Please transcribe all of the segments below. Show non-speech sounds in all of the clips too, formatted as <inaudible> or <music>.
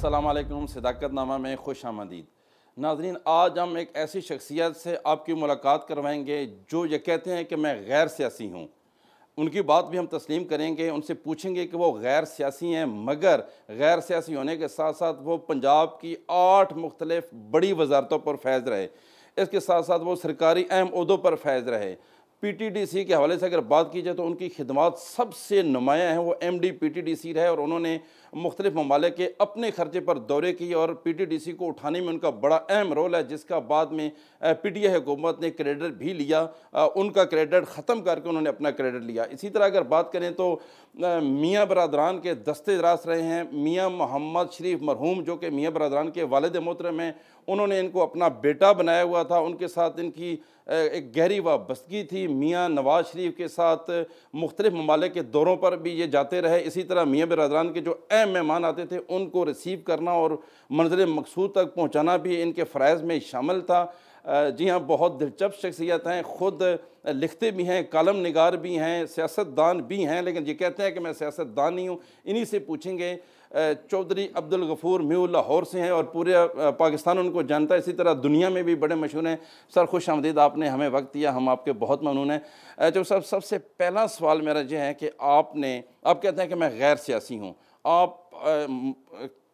सदाकत नामा में खुश आमदीद नाजरीन आज हम एक ऐसी शख्सियत से आपकी मुलाकात करवाएंगे जो ये कहते हैं कि मैं गैर सियासी हूँ उनकी बात भी हम तस्लीम करेंगे उनसे पूछेंगे कि वो गैर सियासी हैं मगर गैर सियासी होने के साथ साथ वो पंजाब की आठ मुख्तलिफ बड़ी वजारतों पर फैज़ रहे इसके साथ साथ वो सरकारी अहम उहदों पर फैज़ रहे पीटीडीसी के हवाले से अगर बात की जाए तो उनकी खिदमत सबसे नुमाया हैं वो M D P T D C रहे और उन्होंने मुख्तलिफ ममालिक के अपने ख़र्चे पर दौरे किए और पी टी डी सी को उठाने में उनका बड़ा अहम रोल है जिसका बाद में पी टी आई हुकूमत ने क्रेडिट भी लिया उनका क्रेडिट ख़त्म करके उन्होंने अपना क्रेडिट लिया इसी तरह अगर बात करें तो मियाँ बरदरान के दस्ते रास रहे हैं मियाँ मोहम्मद शरीफ मरहूम जो कि मियाँ बरदरान के वालद मोहतरम हैं उन्होंने इनको अपना बेटा बनाया हुआ था उनके साथ इनकी एक गहरी वाबस्तगी थी मियाँ नवाज़ शरीफ के साथ मुख्तलिफ ममालिक के दौरों पर भी ये जाते रहे इसी तरह मियाँ बरदरान के जो अहम मेहमान आते थे उनको रिसीव करना और मंजिल मकसूद तक पहुँचाना भी इनके फ़रज़ में शामिल था जी हाँ बहुत दिलचस्प शख्सियत हैं ख़ुद लिखते भी हैं कलम नगार भी हैं सियासतदान भी हैं लेकिन ये कहते हैं कि मैं सियासतदान ही हूँ इन्हीं से पूछेंगे चौधरी अब्दुल गफ़ूर म्यू लाहौर से हैं और पूरे पाकिस्तान उनको जानता है इसी तरह दुनिया में भी बड़े मशहूर हैं सर खुश आमदीद आपने हमें वक्त दिया हम आपके बहुत ममनून हैं जो सर सबसे पहला सवाल मेरा यह है कि आपने आप कहते हैं कि मैं गैर सियासी हूँ आप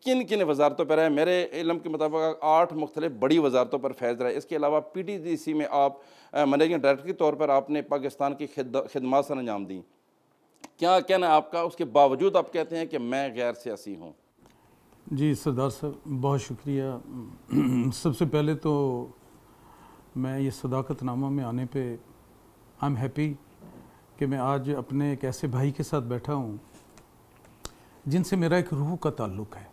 किन किन वजारतों पर है मेरे इलम के मुताबिक आठ मुख्तलि बड़ी वजारतों पर फैज रहा है इसके अलावा पी टी डी सी में आप मैनेजिंग डायरेक्टर के तौर पर आपने पाकिस्तान की खिदमत सर अंजाम दी क्या कहना आपका उसके बावजूद आप कहते हैं कि मैं गैर सियासी हूँ जी सरदार साहब बहुत शुक्रिया <clears throat> सबसे पहले तो मैं ये सदाकतनामा में आने पे आई एम हैप्पी कि मैं आज अपने एक ऐसे भाई के साथ बैठा हूँ जिनसे मेरा एक रूह का ताल्लुक़ है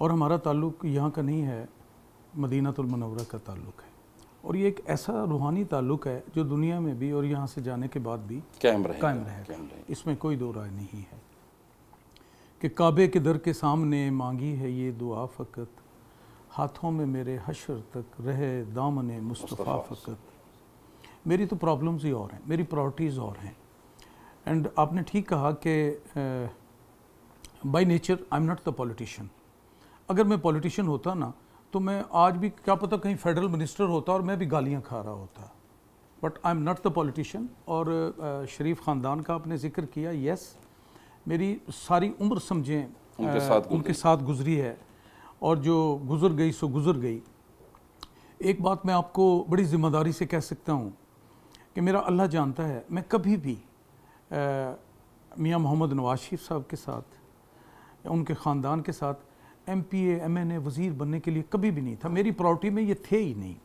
और हमारा ताल्लुक़ यहाँ का नहीं है मदीनातुलमनवरा का ताल्लुक़ है और ये एक ऐसा रूहानी ताल्लुक है जो दुनिया में भी और यहाँ से जाने के बाद भी कायम रहे कायम रहे इसमें कोई दो राय नहीं है कि काबे के दर के सामने मांगी है ये दुआ फ़कत हाथों में मेरे हशर तक रहे दामन मुस्तफ़ा फ़कत मेरी तो प्रॉब्लम्स ही और हैं मेरी प्रॉर्टीज़ और हैं एंड आपने ठीक कहा कि by nature I am not the politician अगर मैं पॉलिटिशियन होता ना तो मैं आज भी क्या पता कहीं फेडरल मिनिस्टर होता और मैं भी गालियाँ खा रहा होता but I am not the politician और शरीफ ख़ानदान का आपने जिक्र किया यस मेरी सारी उम्र समझें उनके साथ उनके साथ गुजरी है और जो गुज़र गई सो गुज़र गई एक बात मैं आपको बड़ी ज़िम्मेदारी से कह सकता हूँ कि मेरा अल्लाह जानता है मैं कभी भी मियाँ मोहम्मद नवाज शरीफ साहब के साथ या उनके ख़ानदान के साथ M P M N A वज़ीर बनने के लिए कभी भी नहीं था मेरी प्रॉपर्टी में ये थे ही नहीं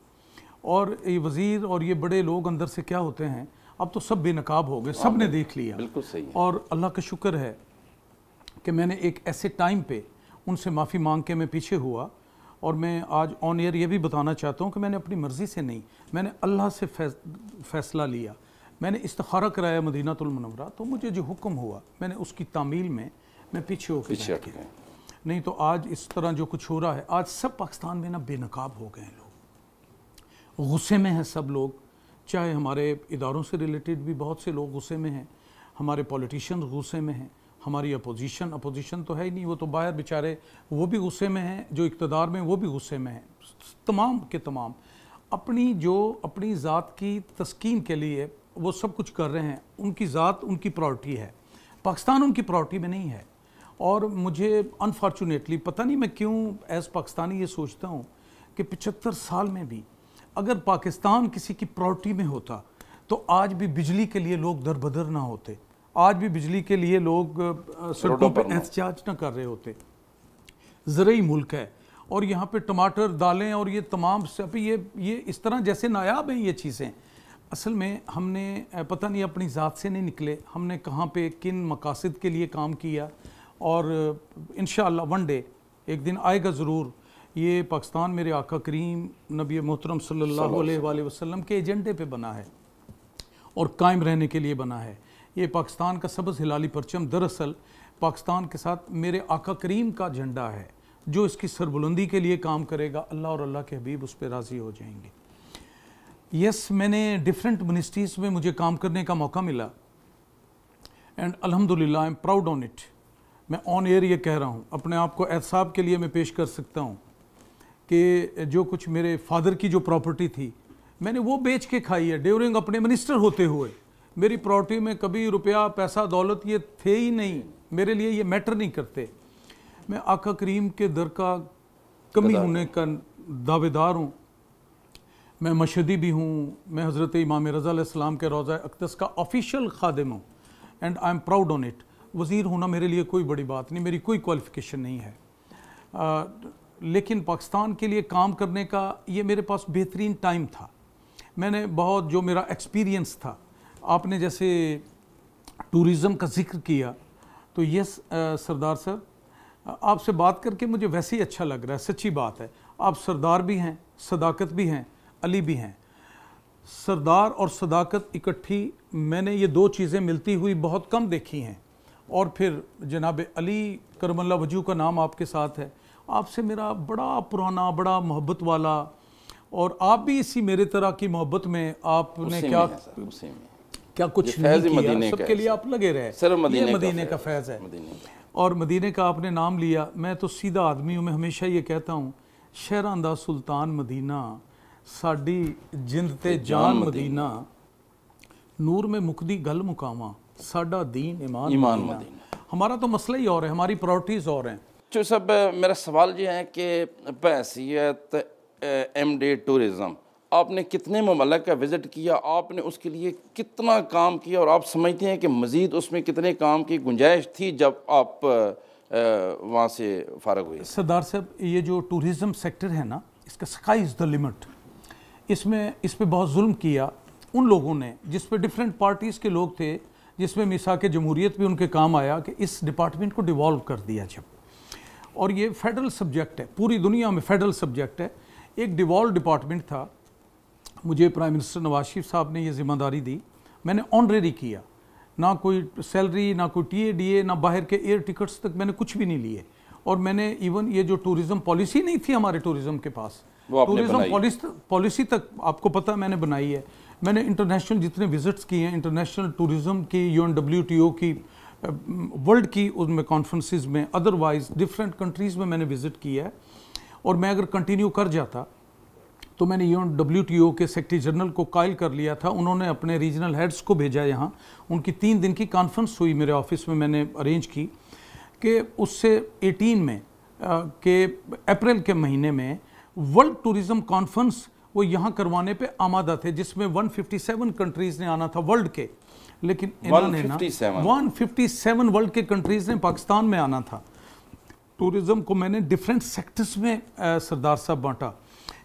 और ये वज़ीर और ये बड़े लोग अंदर से क्या होते हैं अब तो सब बेनकाब हो गए हाँ, सब ने देख लिया बिल्कुल सही और अल्लाह का शुक्र है कि मैंने एक ऐसे टाइम पर उनसे माफ़ी मांग के मैं पीछे हुआ और मैं आज ऑन एयर ये भी बताना चाहता हूँ कि मैंने अपनी मर्ज़ी से नहीं मैंने अल्लाह से फैसला लिया मैंने इस्तारा कराया मदीनातुलमनवरा तो मुझे जो हुक्म हुआ मैंने उसकी तामील में मैं पीछे होकर नहीं तो आज इस तरह जो कुछ हो रहा है आज सब पाकिस्तान में ना बेनकाब हो गए हैं लोग गुस्से में हैं सब लोग चाहे हमारे इदारों से रिलेटेड भी बहुत से लोग गुस्से में हैं हमारे पॉलिटिशन गुस्से में हैं हमारी अपोजिशन अपोजिशन तो है ही नहीं वो तो बाहर बेचारे वो भी गुस्से में हैं जो इकतदार में वो भी गुस्से में हैं तमाम के तमाम अपनी जो अपनी ज़ात की तस्कीन के लिए वो सब कुछ कर रहे हैं उनकी ज़ात उनकी प्रॉर्टी है पाकिस्तान उनकी प्रॉर्टी में नहीं है और मुझे अनफॉर्चुनेटली पता नहीं मैं क्यों एज़ पाकिस्तानी ये सोचता हूँ कि पचहत्तर साल में भी अगर पाकिस्तान किसी की प्रॉपर्टी में होता तो आज भी बिजली के लिए लोग दर बदर ना होते आज भी बिजली के लिए लोग सड़कों पर एहतजाज ना कर रहे होते ज़रूरी मुल्क है और यहाँ पे टमाटर दालें और ये तमाम सब ये ये इस तरह जैसे नायाब हैं ये चीज़ें असल में हमने पता नहीं अपनी ज़ात से नहीं निकले हमने कहाँ पे किन मकासद के लिए काम किया और इन वन डे एक दिन आएगा ज़रूर ये पाकिस्तान मेरे आका करीम नबी मोहतरम सल्ला वसलम के एजेंडे पर बना है और कायम रहने के लिए बना है ये पाकिस्तान का सबज हिलाली परचम दरअसल पाकिस्तान के साथ मेरे आका करीम का झंडा है जो इसकी सरबुलंदी के लिए काम करेगा अल्लाह और अल्लाह के हबीब उस पर राज़ी हो जाएंगे यस मैंने डिफरेंट मिनिस्ट्रीज़ में मुझे काम करने का मौका मिला एंड अलहमदिल्ला I am proud on it मैं ऑन एयर ये कह रहा हूँ अपने आप को एहसाब के लिए मैं पेश कर सकता हूँ कि जो कुछ मेरे फादर की जो प्रॉपर्टी थी मैंने वो बेच के खाई है ड्यूरिंग अपने मिनिस्टर होते हुए मेरी प्रॉपर्टी में कभी रुपया पैसा दौलत ये थे ही नहीं मेरे लिए ये मैटर नहीं करते मैं आका करीम के दर का कमी होने का दावेदार हूँ मैं मशदी भी हूँ मैं हज़रत इमाम रज़ा के रोज़ा अकदस का ऑफिशियल खादम हूँ and I am proud on it वज़ीर होना मेरे लिए कोई बड़ी बात नहीं मेरी कोई क्वालिफ़िकेशन नहीं है आ, लेकिन पाकिस्तान के लिए काम करने का ये मेरे पास बेहतरीन टाइम था मैंने बहुत जो मेरा एक्सपीरियंस था आपने जैसे टूरिज़म का जिक्र किया तो यस सरदार सर आपसे बात करके मुझे वैसे ही अच्छा लग रहा है सच्ची बात है आप सरदार भी हैं सदाकत भी हैं अली भी हैं सरदार और सदाकत इकट्ठी मैंने ये दो चीज़ें मिलती हुई बहुत कम देखी हैं और फिर जनाब अली करमल्ला वजू का नाम आपके साथ है आपसे मेरा बड़ा पुराना बड़ा मोहब्बत वाला और आप भी इसी मेरे तरह की मोहब्बत में आपने क्या में क्या कुछ नहीं किया सबके लिए आप लगे रहे सिर्फ मदीने, मदीने का फैज़ है और मदीने का आपने नाम लिया मैं तो सीधा आदमी हूँ मैं हमेशा ये कहता हूँ शहर दा सुल्तान मदीना साड़ी ਜਿੰਦ जान मदीना नूर में ਮੇ गल मुकामा साडा दीन ईमान ईमान हमारा तो मसला ही और है हमारी प्रायोरिटीज़ और हैं जो सब मेरा सवाल ये है कि बहसीत एम डे टूरिज़म आपने कितने ममलक का विज़िट किया आपने उसके लिए कितना काम किया और आप समझते हैं कि मज़ीद उसमें कितने काम की गुंजाइश थी जब आप वहाँ से फारग हुए सरदार साहब ये जो टूरिज़म सेक्टर है ना इसका स्काई इज़ द लिमिट इसमें इस पर बहुत जुल्म किया उन लोगों ने जिस पर डिफरेंट पार्टीज़ के लोग थे जिसमें मिसा के जमहूरीत भी उनके काम आया कि इस डिपार्टमेंट को डिवॉल्व कर दिया जब और ये फेडरल सब्जेक्ट है पूरी दुनिया में फेडरल सब्जेक्ट है एक डिवॉल्व डिपार्टमेंट था मुझे प्राइम मिनिस्टर नवाज शरीफ साहब ने ये जिम्मेदारी दी मैंने ऑनरेरी किया ना कोई सैलरी ना कोई टी ए डी ए ना बाहर के एयर टिकट्स तक मैंने कुछ भी नहीं लिए और मैंने इवन ये जो टूरिज्म पॉलिसी नहीं थी हमारे टूरिज्म के पास टूरिज्म पॉलिसी पॉलिसी तक आपको पता मैंने बनाई है मैंने इंटरनेशनल जितने विजिट्स किए हैं इंटरनेशनल टूरिज़्म की यू की वर्ल्ड की उनमें कॉन्फ्रेंसिस में अदरवाइज डिफरेंट कंट्रीज़ में मैंने विज़िट किया है और मैं अगर कंटिन्यू कर जाता तो मैंने यू डब्ल्यू टी ओ के सेक्रेटरी जनरल को कायल कर लिया था उन्होंने अपने रीजनल हेड्स को भेजा यहाँ उनकी तीन दिन की कॉन्फ्रेंस हुई मेरे ऑफिस में मैंने अरेंज की कि उससे 18 में के अप्रैल के महीने में वर्ल्ड टूरिज़्म कॉन्फ्रेंस वो यहाँ करवाने पे आमादा थे जिसमें 157 कंट्रीज ने आना था वर्ल्ड के लेकिन वन फिफ्टी सेवन वर्ल्ड के कंट्रीज ने पाकिस्तान में आना था टूरिज़्म को मैंने डिफरेंट सेक्टर्स में सरदार साहब बांटा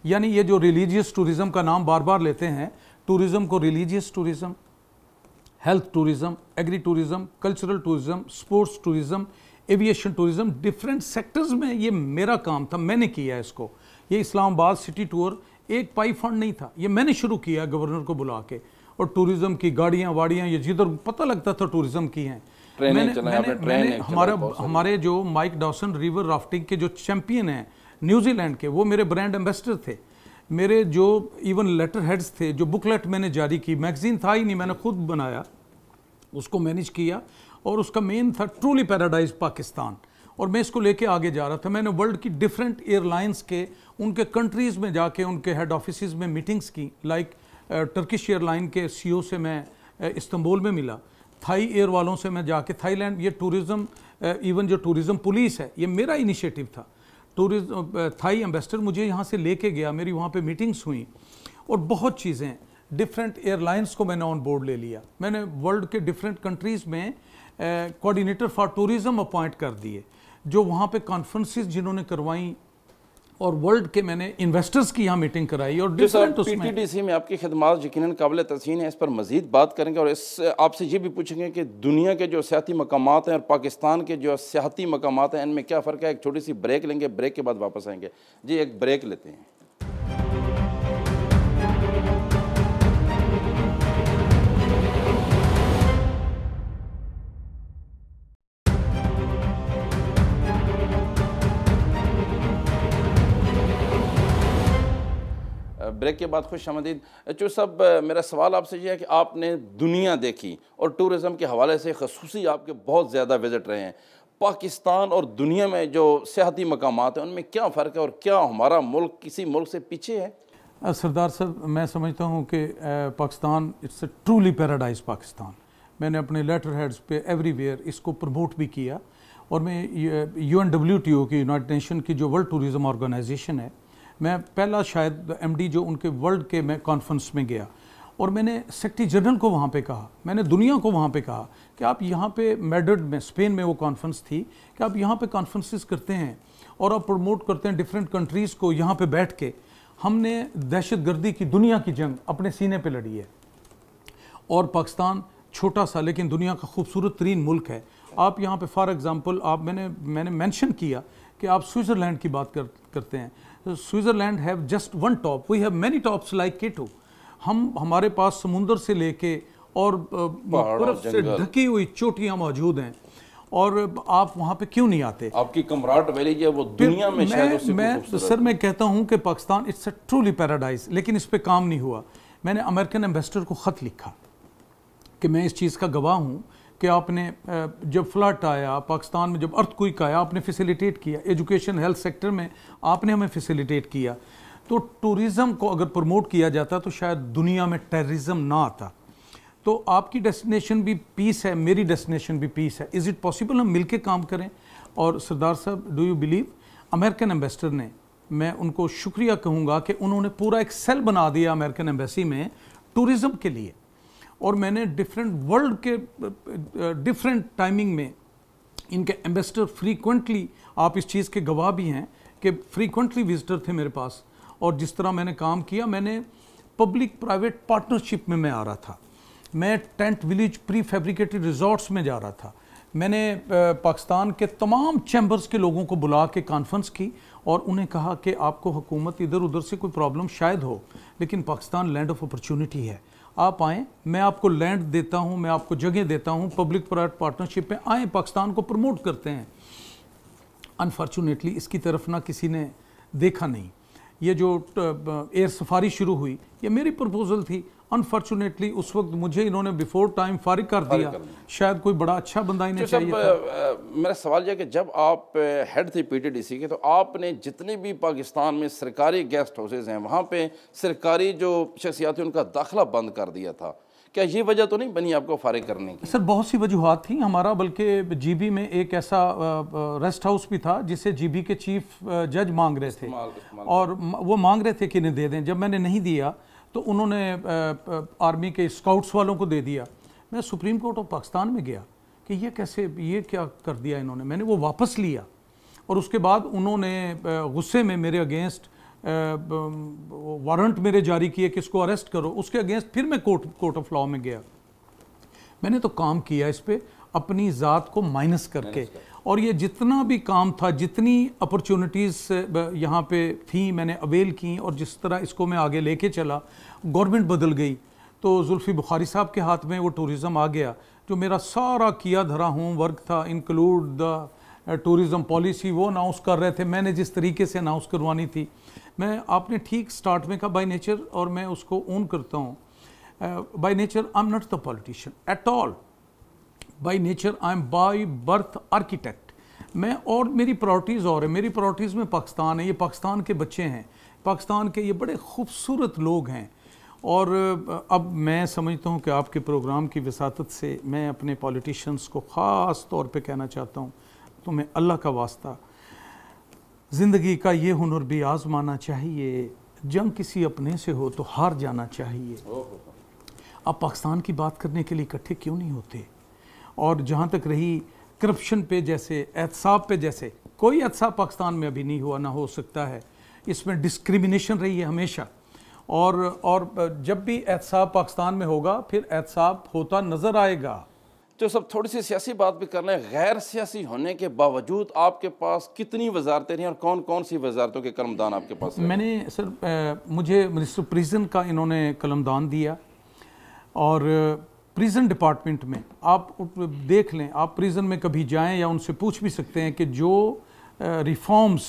यानी ये जो रिलीजियस टूरिज़्म का नाम बार बार लेते हैं टूरिज़्म को religious tourism health tourism agri tourism cultural tourism sports tourism aviation tourism different sectors में ये मेरा काम था मैंने किया इसको ये इस्लामाबाद सिटी टूर एक पाई फंड नहीं था ये मैंने शुरू किया गवर्नर को बुला के और टूरिज्म की गाड़ियाँ वाड़ियाँ ये जिधर पता लगता था टूरिज्म की हैं मैंने, मैंने, मैंने हमारा हमारे जो माइक डॉसन रिवर राफ्टिंग के जो चैंपियन हैं न्यूजीलैंड के वो मेरे ब्रांड एम्बेसडर थे मेरे जो इवन लेटर हेड्स थे जो बुकलेट मैंने जारी की मैगजीन था ही नहीं मैंने खुद बनाया उसको मैनेज किया और उसका मेन था ट्रूली पैराडाइज पाकिस्तान और मैं इसको लेके आगे जा रहा था मैंने वर्ल्ड की डिफरेंट एयरलाइंस के उनके कंट्रीज़ में जाके उनके हेड ऑफिस में मीटिंग्स की लाइक टर्किश एयरलाइन के सी e से मैं इस्तंबुल में मिला थाई एयर वालों से मैं जाके थाईलैंड ये टूरिज़म इवन जो टूरिज़म पुलिस है ये मेरा इनिशिएटिव था टूरिज्म थाई एम्बेसडर मुझे यहाँ से लेके गया मेरी वहाँ पे मीटिंग्स हुई और बहुत चीज़ें डिफरेंट एयरलाइंस को मैंने ऑन बोर्ड ले लिया मैंने वर्ल्ड के डिफरेंट कंट्रीज़ में कोऑर्डिनेटर फॉर टूरिज़म अपॉइंट कर दिए जो वहाँ पे कॉन्फ्रेंसिस जिन्होंने करवाई और वर्ल्ड के मैंने इन्वेस्टर्स की यहाँ मीटिंग कराई और डिफरेंट टी में आपकी खदमात यकीन काबिल तसीन है इस पर मजीद बात करेंगे और इस आपसे ये भी पूछेंगे कि दुनिया के जो सियाती मकाम हैं और पाकिस्तान के जो सियाती मकाम हैं इनमें क्या फ़र्क है एक छोटी सी ब्रेक लेंगे ब्रेक के बाद वापस आएंगे जी एक ब्रेक लेते हैं ब्रेक के बाद खुश आमदीद जो सब मेरा सवाल आपसे यह है कि आपने दुनिया देखी और टूरिज़म के हवाले से खसूसी आपके बहुत ज़्यादा विज़िट रहे हैं पाकिस्तान और दुनिया में जो सियाती मकाम हैं उनमें क्या फ़र्क है और क्या हमारा मुल्क किसी मुल्क से पीछे है सरदार साहब मैं समझता हूँ कि Pakistan it's truly paradise Pakistan मैंने अपने लेटर हेड्स पे एवरीवेयर इसको प्रमोट भी किया और मैं U N W T O की यूनाइटेड नेशन की जो वर्ल्ड टूरिज़म ऑर्गेनाइजेशन है मैं पहला शायद एमडी जो उनके वर्ल्ड के मैं कॉन्फ्रेंस में गया और मैंने सेक्रेटरी जनरल को वहाँ पे कहा मैंने दुनिया को वहाँ पे कहा कि आप यहाँ पे मेड्रिड में स्पेन में वो कॉन्फ्रेंस थी कि आप यहाँ पे कॉन्फ्रेंसिस करते हैं और आप प्रमोट करते हैं डिफरेंट कंट्रीज़ को यहाँ पे बैठ के हमने दहशत गर्दी की दुनिया की जंग अपने सीने पर लड़ी है और पाकिस्तान छोटा सा लेकिन दुनिया का खूबसूरत तरीन मुल्क है आप यहाँ पर फॉर एग्ज़ाम्पल आप मैंने मैंने मैंशन किया कि आप स्विट्ज़रलैंड की बात कर, करते हैं Switzerland have just one top we have many tops like K two हम हमारे पास समुंदर से लेके और बर्फ से ढकी हुई चोटियां मौजूद हैं और आप वहाँ पे क्यों नहीं आते आपकी कमराट वैली जो है वो दुनिया में शायद मैं, उससे मैं सर मैं कहता हूँ कि Pakistan it's a truly paradise लेकिन इस पर काम नहीं हुआ मैंने अमेरिकन एम्बेसडर को ख़त लिखा कि मैं इस चीज़ का गवाह हूँ कि आपने जब फ्लड आया पाकिस्तान में जब अर्थ क्विक आया आपने फैसिलिटेट किया एजुकेशन हेल्थ सेक्टर में आपने हमें फैसिलिटेट किया तो टूरिज़म को अगर प्रमोट किया जाता तो शायद दुनिया में टेररिज्म ना आता तो आपकी डेस्टिनेशन भी पीस है मेरी डेस्टिनेशन भी पीस है इज़ इट पॉसिबल हम मिलके काम करें और सरदार साहब do you believe American ambassador ने मैं उनको शुक्रिया कहूँगा कि उन्होंने पूरा एक सेल बना दिया अमेरिकन एम्बेसी में टूरिज़म के लिए और मैंने डिफरेंट वर्ल्ड के डिफरेंट टाइमिंग में इनके एम्बेसडर फ्रीक्वेंटली आप इस चीज़ के गवाह भी हैं कि फ्रीक्वेंटली विजिटर थे मेरे पास और जिस तरह मैंने काम किया मैंने पब्लिक प्राइवेट पार्टनरशिप में मैं आ रहा था मैं tent village prefabricated resorts में जा रहा था मैंने पाकिस्तान के तमाम चैम्बर्स के लोगों को बुला के कॉन्फ्रेंस की और उन्हें कहा कि आपको हुकूमत इधर उधर से कोई प्रॉब्लम शायद हो लेकिन पाकिस्तान लैंड ऑफ अपॉर्चुनिटी है आप आएँ मैं आपको लैंड देता हूँ मैं आपको जगह देता हूँ पब्लिक प्राइवेट पार्टनरशिप में आएँ पाकिस्तान को प्रमोट करते हैं अनफॉर्चुनेटली इसकी तरफ ना किसी ने देखा नहीं ये जो एयर सफारी शुरू हुई ये मेरी प्रपोज़ल थी अनफॉर्चुनेटली उस वक्त मुझे इन्होंने बिफोर टाइम फारिग कर दिया शायद कोई बड़ा अच्छा बंदा इन्हें चाहिए था। मेरा सवाल यह कि जब आप हेड थे पीटीडीसी के तो आपने जितने भी पाकिस्तान में सरकारी गेस्ट हाउसेज हैं वहाँ पे सरकारी जो शख्सियात उनका दाखिला बंद कर दिया था क्या ये वजह तो नहीं बनी आपको फारिग करने की सर बहुत सी वजूहत थी हमारा बल्कि जीबी में एक ऐसा रेस्ट हाउस भी था जिसे जीबी के चीफ जज मांग रहे थे और वो मांग रहे थे कि इन्हें दे दें जब मैंने नहीं दिया तो उन्होंने आर्मी के स्काउट्स वालों को दे दिया मैं सुप्रीम कोर्ट ऑफ पाकिस्तान में गया कि ये कैसे ये क्या कर दिया इन्होंने मैंने वो वापस लिया और उसके बाद उन्होंने गुस्से में मेरे अगेंस्ट वारंट मेरे जारी किए कि इसको अरेस्ट करो उसके अगेंस्ट फिर मैं कोर्ट कोर्ट ऑफ लॉ में गया मैंने तो काम किया इस पर अपनी ज़ात को माइनस करके और ये जितना भी काम था जितनी अपॉर्चुनिटीज़ यहाँ पे थी मैंने अवेल की और जिस तरह इसको मैं आगे लेके चला गवर्नमेंट बदल गई तो जुल्फ़ी बुखारी साहब के हाथ में वो टूरिज़म आ गया जो मेरा सारा किया धरा होम वर्क था इंक्लूड द टूरिज़म पॉलिसी वो अनाउंस कर रहे थे मैंने जिस तरीके से अनाउंस करवानी थी मैं आपने ठीक स्टार्ट में कहा बाई नेचर और मैं उसको ओन करता हूँ by nature I am not the politician at all by nature I am by birth architect मैं और मेरी प्रॉर्टीज़ और है मेरी प्रॉर्टीज़ में पाकिस्तान है ये पाकिस्तान के बच्चे हैं पाकिस्तान के ये बड़े खूबसूरत लोग हैं और अब मैं समझता हूँ कि आपके प्रोग्राम की वसात से मैं अपने पॉलिटिशन्स को ख़ास तौर पर कहना चाहता हूँ तुम्हें तो अल्लाह का वास्ता ज़िंदगी का ये हुनर भी आजमाना चाहिए जंग किसी अपने से हो तो हार जाना चाहिए आप पाकिस्तान की बात करने के लिए इकट्ठे क्यों नहीं होते और जहाँ तक रही करप्शन पे जैसे एहतसाब पे जैसे कोई एहतसाब पाकिस्तान में अभी नहीं हुआ ना हो सकता है इसमें डिस्क्रिमिनेशन रही है हमेशा और और जब भी एहतसाब पाकिस्तान में होगा फिर एहतसाब होता नज़र आएगा तो सब थोड़ी सी सियासी बात भी कर रहे हैं गैर सियासी होने के बावजूद आपके पास कितनी वजारतें रही और कौन कौन सी वजारतों के कलमदान आपके पास मैंने सर मुझे मिनिस्टर प्रिजन का इन्होंने कलमदान दिया और प्रिजन डिपार्टमेंट में आप देख लें आप प्रिजन में कभी जाएं या उनसे पूछ भी सकते हैं कि जो रिफॉर्म्स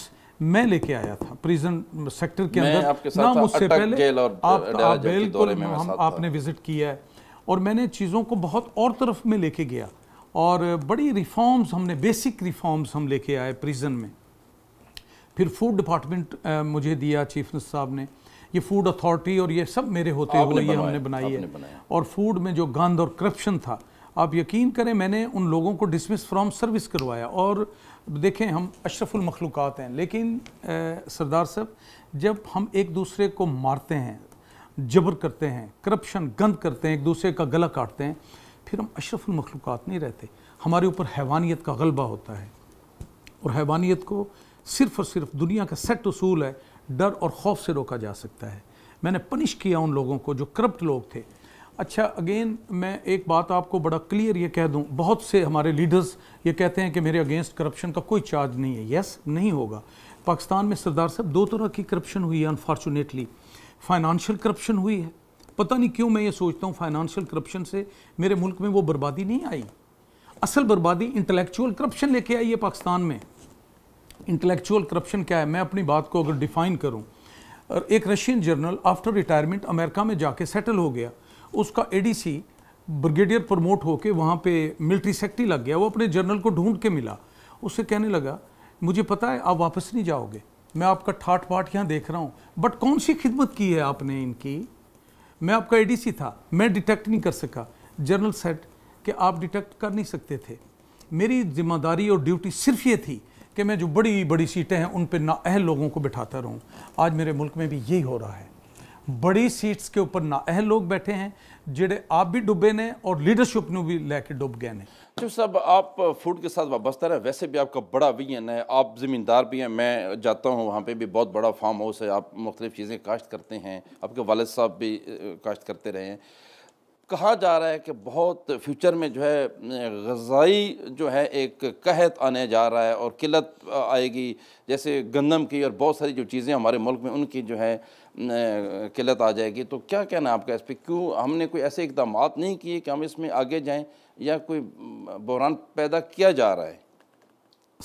मैं लेके आया था प्रिजन सेक्टर के अंदर ना मुझसे पहले आप, बिल्कुल हम आपने विजिट किया है और मैंने चीज़ों को बहुत और तरफ में लेके गया और बड़ी रिफॉर्म्स हमने बेसिक रिफॉर्म्स हम लेके आए प्रिजन में फिर फूड डिपार्टमेंट मुझे दिया चीफ मिनिस्टर साहब ने ये फूड अथॉरिटी और ये सब मेरे होते हुए ये हमने बनाई है और फूड में जो गंद और करप्शन था आप यकीन करें मैंने उन लोगों को डिसमिस फ्रॉम सर्विस करवाया और देखें हम अशरफुल मखलूक़ात हैं लेकिन सरदार साहब जब हम एक दूसरे को मारते हैं जबर करते हैं करप्शन गंद करते हैं एक दूसरे का गला काटते हैं फिर हम अशरफुल मखलूक़ात नहीं रहते हमारे ऊपर हैवानियत का गलबा होता है और हैवानियत को सिर्फ़ और सिर्फ दुनिया का सेट असूल है डर और खौफ से रोका जा सकता है मैंने पनिश किया उन लोगों को जो करप्ट लोग थे अच्छा अगेन मैं एक बात आपको बड़ा क्लियर ये कह दूं बहुत से हमारे लीडर्स ये कहते हैं कि मेरे अगेंस्ट करप्शन का कोई चार्ज नहीं है यस नहीं होगा पाकिस्तान में सरदार साहब दो तरह की करप्शन हुई है अनफॉर्चुनेटली फाइनेंशियल करप्शन हुई है पता नहीं क्यों मैं ये सोचता हूँ फाइनेंशियल करप्शन से मेरे मुल्क में वो बर्बादी नहीं आई असल बर्बादी इंटलेक्चुअल करप्शन लेके आई है पाकिस्तान में इंटेलेक्चुअल करप्शन क्या है मैं अपनी बात को अगर डिफाइन करूँ एक Russian general after retirement America में जाके सेटल हो गया उसका एडीसी ब्रिगेडियर प्रमोट होके वहाँ पे मिलिट्री सेक्टरी लग गया वो अपने जर्नल को ढूंढ के मिला उससे कहने लगा मुझे पता है आप वापस नहीं जाओगे मैं आपका ठाठ पाठ यहाँ देख रहा हूँ बट कौन सी खिदमत की है आपने इनकी मैं आपका एडीसी था मैं डिटेक्ट नहीं कर सका जर्नल सेट कि आप डिटेक्ट कर नहीं सकते थे मेरी जिम्मेदारी और ड्यूटी सिर्फ ये थी कि मैं जो बड़ी बड़ी सीटें हैं उन पर नाअहल लोगों को बिठाता रहूँ आज मेरे मुल्क में भी यही हो रहा है बड़ी सीट्स के ऊपर नाअहल लोग बैठे हैं जेडे आप भी डूबे ने और लीडरशिप में भी लेके डूब गए ने ਨੇ जो साहब आप फूड के साथ वाबस्ता रहे वैसे भी आपका बड़ा विजन है आप ज़मींदार भी हैं मैं जाता हूँ वहाँ पे भी बहुत बड़ा फार्म हाउस है आप मुख्तलिफ़ चीज़ें काश्त करते हैं आपके वालद साहब भी काश्त करते रहे हैं कहा जा रहा है कि बहुत फ्यूचर में जो है गज़ाई जो है एक कहत आने जा रहा है और किल्लत आएगी जैसे गंदम की और बहुत सारी जो चीज़ें हमारे मुल्क में उनकी जो है किल्लत आ जाएगी तो क्या कहना है आपका इस पर क्यों हमने कोई ऐसे इकदाम नहीं किए कि हम इसमें आगे जाएँ या कोई बहरान पैदा किया जा रहा है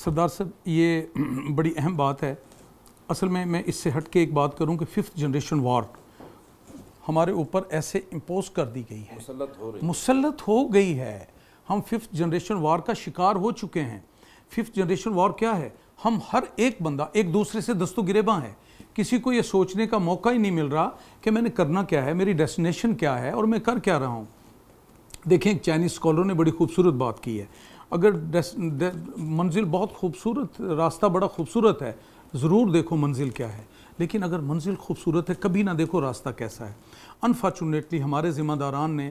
सरदार साहब ये <clears throat> बड़ी अहम बात है असल में मैं इससे हट के एक बात करूँ कि फ़िफ्थ जनरेशन वार हमारे ऊपर ऐसे इम्पोज कर दी गई है मुसलत हो, रही मुसलत हो गई है हम फिफ्थ जनरेशन वार का शिकार हो चुके हैं फिफ्थ जनरेशन वार क्या है हम हर एक बंदा एक दूसरे से दस्तो गिरेबा है किसी को ये सोचने का मौका ही नहीं मिल रहा कि मैंने करना क्या है मेरी डेस्टिनेशन क्या है और मैं कर क्या रहा हूँ देखें एक चाइनीज़ स्कॉलर ने बड़ी खूबसूरत बात की है अगर मंजिल बहुत खूबसूरत रास्ता बड़ा खूबसूरत है ज़रूर देखो मंजिल क्या है लेकिन अगर मंजिल खूबसूरत है कभी ना देखो रास्ता कैसा है अनफॉर्चुनेटली हमारे ज़िम्मेदारान ने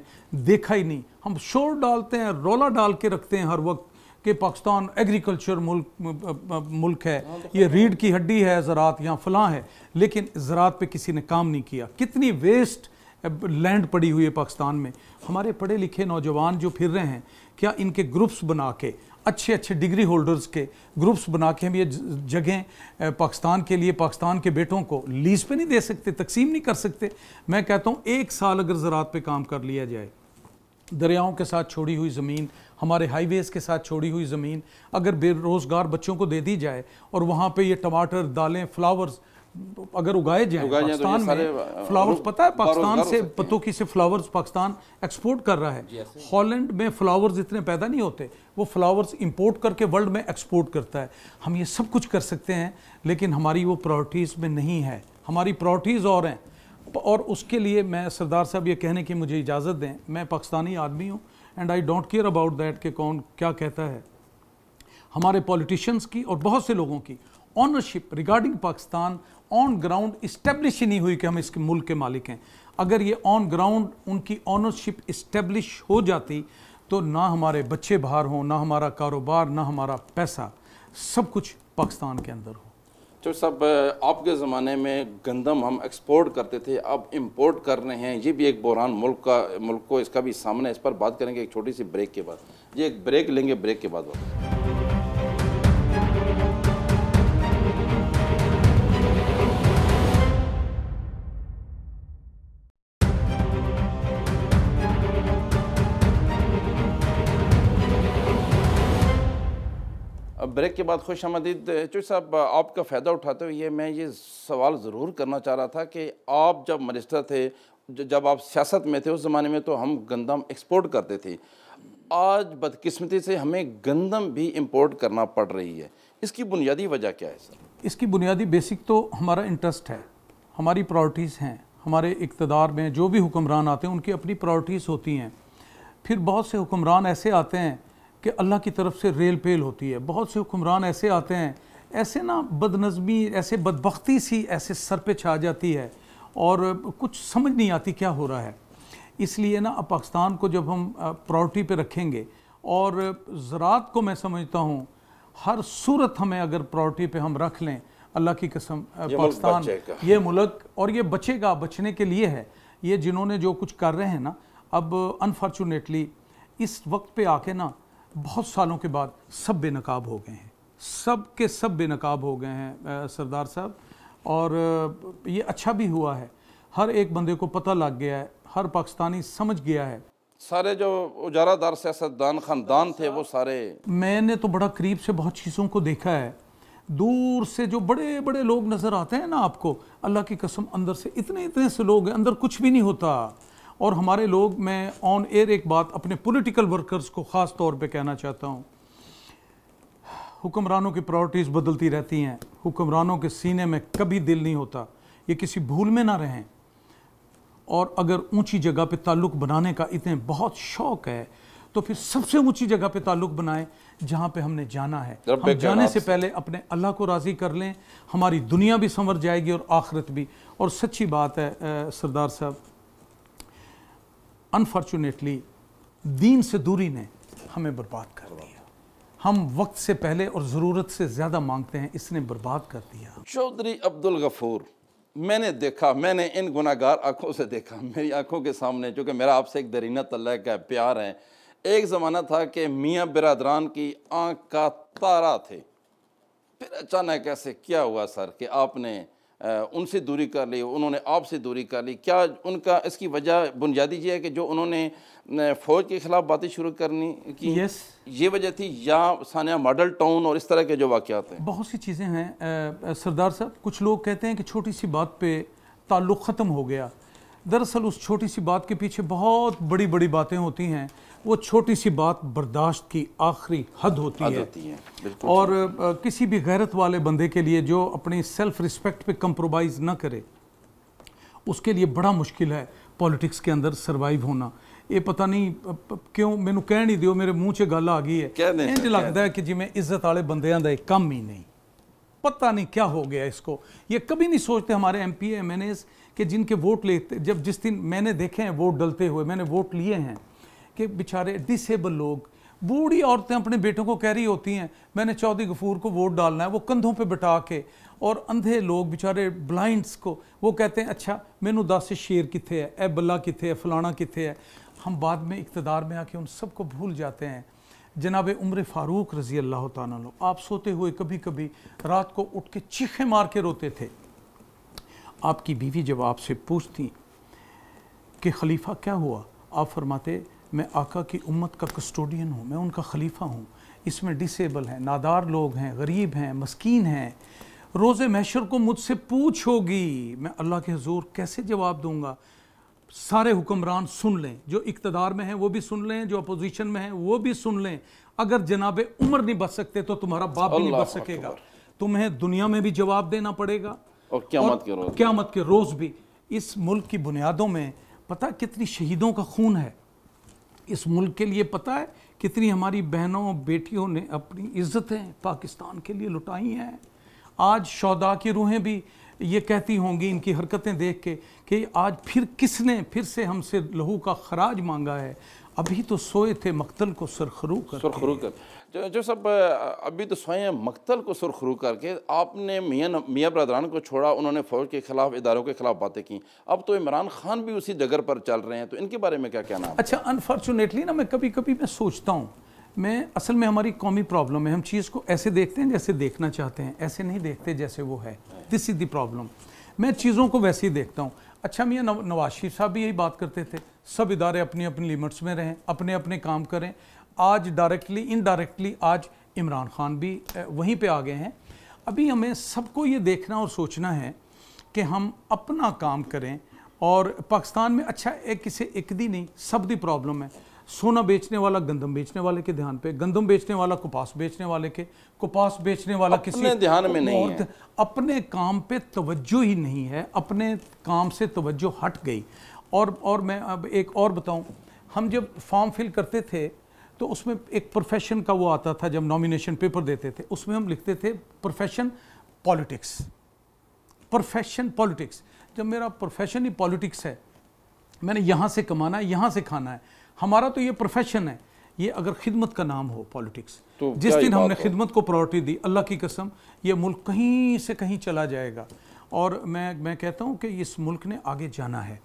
देखा ही नहीं हम शोर डालते हैं रोला डाल के रखते हैं हर वक्त कि पाकिस्तान एग्रीकल्चर मुल्क मुल्क है ये रीढ़ की हड्डी है ज़रात यहाँ फलां है लेकिन ज़रात पे किसी ने काम नहीं किया कितनी वेस्ट लैंड पड़ी हुई है पाकिस्तान में हमारे पढ़े लिखे नौजवान जो फिर रहे हैं क्या इनके ग्रुप्स बना के अच्छे अच्छे डिग्री होल्डर्स के ग्रुप्स बना के हम ये जगह पाकिस्तान के लिए पाकिस्तान के बेटों को लीज पे नहीं दे सकते तकसीम नहीं कर सकते मैं कहता हूँ एक साल अगर ज़रात पे काम कर लिया जाए दरियाओं के साथ छोड़ी हुई ज़मीन हमारे हाईवेज़ के साथ छोड़ी हुई ज़मीन अगर बेरोज़गार बच्चों को दे दी जाए और वहाँ पर ये टमाटर दालें फ्लावर्स अगर उगाए जाए तो पाकिस्तान में फ्लावर्स पता है पाकिस्तान से की से फ्लावर्स पाकिस्तान एक्सपोर्ट कर रहा है हॉलैंड में फ्लावर्स इतने पैदा नहीं होते वो फ्लावर्स इंपोर्ट करके वर्ल्ड में एक्सपोर्ट करता है हम ये सब कुछ कर सकते हैं लेकिन हमारी वो प्रायोरिटीज़ में नहीं है हमारी प्रायोरिटीज़ और हैं और उसके लिए मैं सरदार साहब ये कहने की मुझे इजाज़त दें मैं पाकिस्तानी आदमी हूँ and I don't care about that कि कौन क्या कहता है हमारे पॉलिटिशियंस की और बहुत से लोगों की ownership regarding Pakistan on ground establish ही नहीं हुई कि हम इसके मुल्क के मालिक हैं अगर ये ऑन ग्राउंड उनकी ऑनरशिप इस्टेब्लिश हो जाती तो ना हमारे बच्चे बाहर हों ना हमारा कारोबार ना हमारा पैसा सब कुछ पाकिस्तान के अंदर हो तो सब आपके ज़माने में गंदम हम एक्सपोर्ट करते थे अब इम्पोर्ट कर रहे हैं ये भी एक बहरान मुल्क का मुल्क को इसका भी सामना इस पर बात करेंगे एक छोटी सी ब्रेक के बाद ये एक ब्रेक लेंगे ब्रेक के बाद के बाद खुश आमदीद चुज साहब आपका फ़ायदा उठाते हुए मैं ये सवाल ज़रूर करना चाह रहा था कि आप जब मिनिस्टर थे जब आप सियासत में थे उस ज़माने में तो हम गंदम एक्सपोर्ट करते थे आज बदकिस्मती से हमें गंदम भी इम्पोर्ट करना पड़ रही है इसकी बुनियादी वजह क्या है सर इसकी बुनियादी बेसिक तो हमारा इंटरेस्ट है हमारी प्रायोरिटीज़ हैं हमारे इकतदार में जो भी हुक्मरान आते हैं उनकी अपनी प्रायोरिटीज़ होती हैं फिर बहुत से हुक्मरान ऐसे आते हैं कि अल्लाह की तरफ से रेल पेल होती है बहुत से हुक्मरान ऐसे आते हैं ऐसे ना बदनज़मी ऐसे बदबख्ती सी ऐसे सर पे छा जाती है और कुछ समझ नहीं आती क्या हो रहा है इसलिए ना अब पाकिस्तान को जब हम प्रायोरिटी पे रखेंगे और ज़रात को मैं समझता हूँ हर सूरत हमें अगर प्रायोरिटी पे हम रख लें अल्लाह की कसम पाकिस्तान ये मुल्क और ये बचेगा बचने के लिए है ये जिन्होंने जो कुछ कर रहे हैं ना अब अनफॉर्चुनेटली इस वक्त पे आके ना बहुत सालों के बाद सब बेनकाब हो गए हैं सब के सब बेनकाब हो गए हैं सरदार साहब और ये अच्छा भी हुआ है हर एक बंदे को पता लग गया है हर पाकिस्तानी समझ गया है सारे जो उजारादार सियासतदान खानदान थे वो सारे मैंने तो बड़ा करीब से बहुत चीज़ों को देखा है दूर से जो बड़े बड़े लोग नज़र आते हैं ना आपको अल्लाह की कसम अंदर से इतने इतने से लोग हैं अंदर कुछ भी नहीं होता और हमारे लोग मैं ऑन एयर एक बात अपने पॉलिटिकल वर्कर्स को ख़ास तौर पे कहना चाहता हूँ हुक्मरानों की प्रायोरिटीज़ बदलती रहती हैं हुक्मरानों के सीने में कभी दिल नहीं होता ये किसी भूल में ना रहें और अगर ऊंची जगह पे ताल्लुक़ बनाने का इतने बहुत शौक़ है तो फिर सबसे ऊंची जगह पे ताल्लुक बनाएं जहाँ पे हमने जाना है हम जाने से पहले अपने अल्लाह को राज़ी कर लें हमारी दुनिया भी संवर जाएगी और आखिरत भी और सच्ची बात है सरदार साहब अनफॉर्चुनेटली दीन से दूरी ने हमें बर्बाद कर दिया हम वक्त से पहले और ज़रूरत से ज़्यादा मांगते हैं इसने बर्बाद कर दिया चौधरी अब्दुल गफूर मैंने देखा मैंने इन गुनागार आंखों से देखा मेरी आंखों के सामने कि मेरा आपसे एक दरीना तल्ला का प्यार है एक ज़माना था कि मियाँ बिरादरान की आंख का तारा थे फिर अचानक ऐसे क्या हुआ सर कि आपने उनसे दूरी कर ली उन्होंने आप से दूरी कर ली क्या उनका इसकी वजह बुनियादी यह है कि जो उन्होंने फ़ौज के ख़िलाफ़ बातें शुरू करनी की yes. ये वजह थी या सानिया मॉडल टाउन और इस तरह के जो वाक़ात हैं बहुत सी चीज़ें हैं सरदार साहब कुछ लोग कहते हैं कि छोटी सी बात पे ताल्लुक़ ख़त्म हो गया दरअसल उस छोटी सी बात के पीछे बहुत बड़ी बड़ी बातें होती हैं वो छोटी सी बात बर्दाश्त की आखिरी हद होती है, होती है और आ, किसी भी गैरत वाले बंदे के लिए जो अपनी सेल्फ रिस्पेक्ट पे कंप्रोमाइज़ ना करे उसके लिए बड़ा मुश्किल है पॉलिटिक्स के अंदर सर्वाइव होना ये पता नहीं क्यों मैं कह नहीं दियो मेरे मुँह से गल आ गई है इंज लगता है कि ਜਿਵੇਂ इज्जत ਵਾਲੇ बंद कम ही नहीं पता नहीं क्या हो गया इसको ये कभी नहीं सोचते हमारे M P M N S कि जिनके वोट लेते जब जिस दिन मैंने देखे हैं वोट डलते हुए मैंने वोट लिए हैं कि बेचारे डिसेबल लोग बूढ़ी औरतें अपने बेटों को कह रही होती हैं मैंने चौधरी गफूर को वोट डालना है वो कंधों पे बिठा के और अंधे लोग बेचारे ब्लाइंड्स को वो कहते हैं अच्छा मैनू दस शेर कितने है ए बल्ला कितने है फलाना कितने है हम बाद में इकतदार में आके उन सबको भूल जाते हैं जनाब उम्र फ़ारूक रज़ी अल्लाह तु आप सोते हुए कभी कभी रात को उठ के चीखे मार के रोते थे आपकी बीवी जब आपसे पूछती कि खलीफा क्या हुआ आप फरमाते मैं आका की उम्मत का कस्टोडियन हूँ मैं उनका खलीफा हूँ इसमें डिसेबल हैं नादार लोग हैं गरीब हैं मस्किन हैं रोज़ महशर को मुझसे पूछोगी मैं अल्लाह के हजूर कैसे जवाब दूँगा सारे हुक्मरान सुन लें जो इकतदार में हैं वो भी सुन लें जो अपोजिशन में हैं वो भी सुन लें अगर जनाब उम्र नहीं बच सकते तो तुम्हारा बाप भी नहीं बच सकेगा तुम्हें दुनिया में भी जवाब देना पड़ेगा और मत के रोज़ मत के रोज़ भी इस मुल्क की बुनियादों में पता कितनी शहीदों का खून है इस मुल्क के लिए पता है कितनी हमारी बहनों बेटियों ने अपनी इज्जतें पाकिस्तान के लिए लुटाई हैं आज शौदा की रूहें भी ये कहती होंगी इनकी हरकतें देख के कि आज फिर किसने फिर से हमसे लहू का खराज मांगा है अभी तो सोए थे मकतल को सुरखरू कर सुरखरू कर जो, जो सब अभी तो सोए हैं मकतल को सुरखरू करके आपने मियाँ मियाँ बरदरान को छोड़ा उन्होंने फ़ौज के ख़िलाफ़ इदारों के ख़िलाफ़ बातें की अब तो इमरान खान भी उसी जगह पर चल रहे हैं तो इनके बारे में क्या कहना अच्छा अनफॉर्चुनेटली ना मैं कभी कभी मैं सोचता हूँ मैं असल में हमारी कौमी प्रॉब्लम है हम चीज़ को ऐसे देखते हैं जैसे देखना चाहते हैं ऐसे नहीं देखते जैसे वो है दिस इज़ दी प्रॉब्लम मैं चीज़ों को वैसे ही देखता हूँ अच्छा मियाँ नव, नवाज शरीफ साहब भी यही बात करते थे सब इदारे अपनी अपनी लिमिट्स में रहें अपने अपने काम करें आज डायरेक्टली इनडायरेक्टली आज इमरान खान भी वहीं पे आ गए हैं अभी हमें सबको ये देखना और सोचना है कि हम अपना काम करें और पाकिस्तान में अच्छा एक किसी एक दी नहीं सब दी प्रॉब्लम है सोना बेचने वाला गंदम बेचने वाले के ध्यान पे गंदम बेचने वाला कपास बेचने वाले के कपास बेचने वाला किसी ध्यान में नहीं है अपने काम पे तवज्जो ही नहीं है अपने काम से तवज्जो हट गई और और मैं अब एक और बताऊं हम जब फॉर्म फिल करते थे तो उसमें एक प्रोफेशन का वो आता था जब नॉमिनेशन पेपर देते थे उसमें हम लिखते थे प्रोफेशन पॉलिटिक्स प्रोफेशन पॉलिटिक्स जब मेरा प्रोफेशन ही पॉलिटिक्स है मैंने यहाँ से कमाना है यहाँ से खाना है हमारा तो ये प्रोफेशन है ये अगर खिदमत का नाम हो पॉलिटिक्स तो जिस दिन हमने खिदमत को प्रायोरिटी दी अल्लाह की कसम ये मुल्क कहीं से कहीं चला जाएगा और मैं मैं कहता हूँ कि इस मुल्क ने आगे जाना है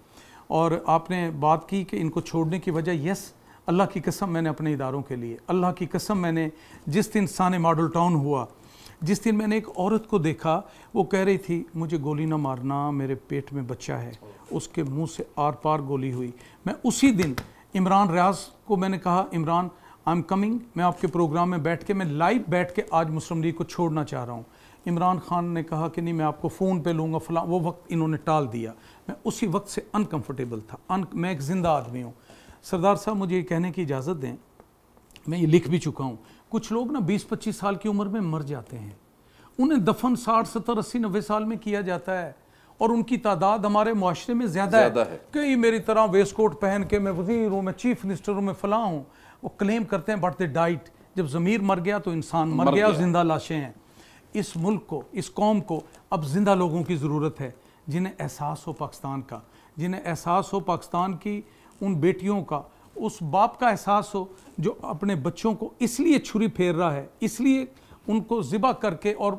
और आपने बात की कि इनको छोड़ने की वजह यस अल्लाह की कसम मैंने अपने इदारों के लिए अल्लाह की कसम मैंने जिस दिन सान मॉडल टाउन हुआ जिस दिन मैंने एक औरत को देखा वो कह रही थी मुझे गोली ना मारना मेरे पेट में बच्चा है उसके मुंह से आर पार गोली हुई मैं उसी दिन इमरान रियाज को मैंने कहा इमरान आई एम कमिंग मैं आपके प्रोग्राम में बैठ के मैं लाइव बैठ के आज मुस्लिम लीग को छोड़ना चाह रहा हूँ इमरान खान ने कहा कि नहीं मैं आपको फ़ोन पे लूँगा फला वो वक्त इन्होंने टाल दिया मैं उसी वक्त से अनकंफर्टेबल था अन मैं एक ज़िंदा आदमी हूँ सरदार साहब मुझे ये कहने की इजाज़त दें मैं ये लिख भी चुका हूँ कुछ लोग ना बीस पच्चीस साल की उम्र में मर जाते हैं उन्हें दफन साठ सत्तर अस्सी नब्बे साल में किया जाता है और उनकी तादाद हमारे माशरे में ज़्यादा है, है। कई मेरी तरह वेस्ट कोट पहन के मैं वजीर हूँ मैं चीफ मिनिस्टर हूँ मैं फलाँ हूँ वो क्लेम करते हैं बढ़ते डाइट जब ज़मीर मर गया तो इंसान मर, मर गया, गया। जिंदा लाशें हैं इस मुल्क को इस कौम को अब जिंदा लोगों की ज़रूरत है जिन्हें एहसास हो पाकिस्तान का जिन्हें एहसास हो पाकिस्तान की उन बेटियों का उस बाप का एहसास हो जो अपने बच्चों को इसलिए छुरी फेर रहा है इसलिए उनको ज़िबा करके और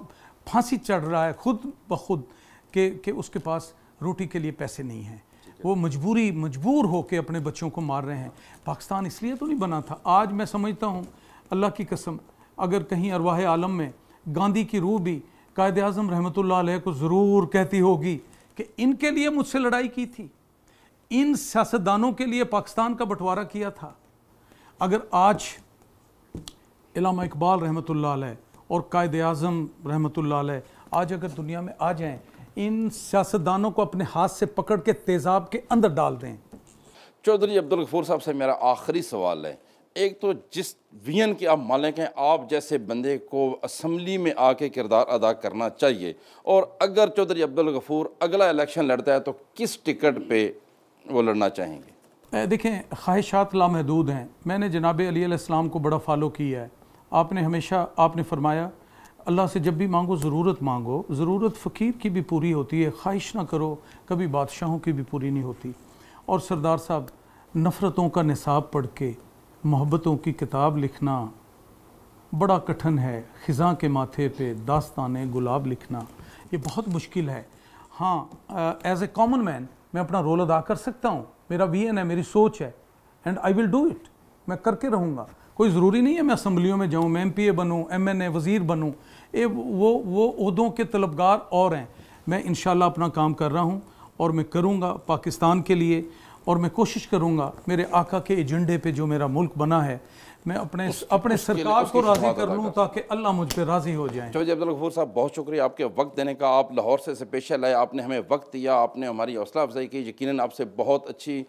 फांसी चढ़ रहा है खुद ब खुद कि कि उसके पास रोटी के लिए पैसे नहीं हैं वो मजबूरी मजबूर होकर अपने बच्चों को मार रहे हैं पाकिस्तान इसलिए तो नहीं बना था आज मैं समझता हूँ अल्लाह की कसम अगर कहीं अरवाह आलम में गांधी की रूह भी कायद अजम रहमत को ज़रूर कहती होगी कि इनके लिए मुझसे लड़ाई की थी इन सियासतदानों के लिए पाकिस्तान का बंटवारा किया था अगर आज इलामा इकबाल रहमत और कायद अजम रहमत आज अगर दुनिया में आ जाएँ इन सियासतदानों को अपने हाथ से पकड़ के तेज़ाब के अंदर डाल दें चौधरी अब्दुल गफूर साहब से मेरा आखिरी सवाल है एक तो जिस वियन के आप मालिक हैं आप जैसे बंदे को असम्बली में आके किरदार अदा करना चाहिए और अगर चौधरी अब्दुल गफूर अगला इलेक्शन लड़ता है तो किस टिकट पे वो लड़ना चाहेंगे देखें ख्वाहिशात लामहदूद हैं मैंने जनाब अली को बड़ा फॉलो किया है आपने हमेशा आपने फरमाया अल्लाह से जब भी मांगो ज़रूरत मांगो ज़रूरत फ़कीर की भी पूरी होती है ख्वाहिश ना करो कभी बादशाहों की भी पूरी नहीं होती और सरदार साहब नफ़रतों का निसाब पढ़ के मोहब्बतों की किताब लिखना बड़ा कठिन है ख़ज़ा के माथे पे दास्तान गुलाब लिखना ये बहुत मुश्किल है हाँ एज ए कॉमन मैन मैं अपना रोल अदा कर सकता हूँ मेरा वीएन है मेरी सोच है and I will do it मैं करके रहूँगा कोई ज़रूरी नहीं है मैं असम्बलियों में जाऊँ मैं एम पी ए बनूँ एम एन ए वज़ीर बनूँ ये वो वो उहदों के तलबगार और हैं मैं इन अपना काम कर रहा हूँ और मैं करूँगा पाकिस्तान के लिए और मैं कोशिश करूँगा मेरे आका के एजेंडे पे जो मेरा मुल्क बना है मैं अपने उस, अपने उस सरकार को राज़ी कर लूँ ताकि अल्लाह मुझ पर राज़ी हो जाए चौधरी अब्दुल गफूर साहब बहुत शुक्रिया आपके वक्त देने का आप लाहौर से से पेशा लाए आपने हमें वक्त दिया आपने हमारी हौसला अफजाई की यकीन आपसे बहुत अच्छी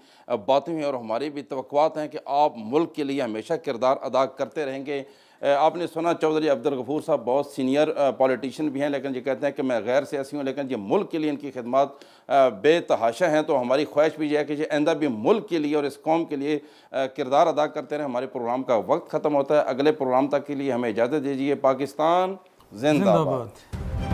बातें हुई और हमारी भी तो हैं कि आप मुल्क के लिए हमेशा किरदार अदा करते रहेंगे आपने सुना चौधरी अब्दुल गफूर साहब बहुत सीनियर पॉलिटिशियन भी हैं लेकिन ये कहते हैं कि मैं गैर सियासी हूँ लेकिन ये मुल्क के लिए इनकी खदमात बेतहाशा हैं तो हमारी ख्वाहिश भी यह है कि ये आंदा भी मुल्क के लिए और इस कौम के लिए किरदार अदा करते रहें हमारे प्रोग्राम का वक्त ख़त्म होता है अगले प्रोग्राम तक के लिए हमें इजाज़त दीजिए पाकिस्तान जिंदाबाद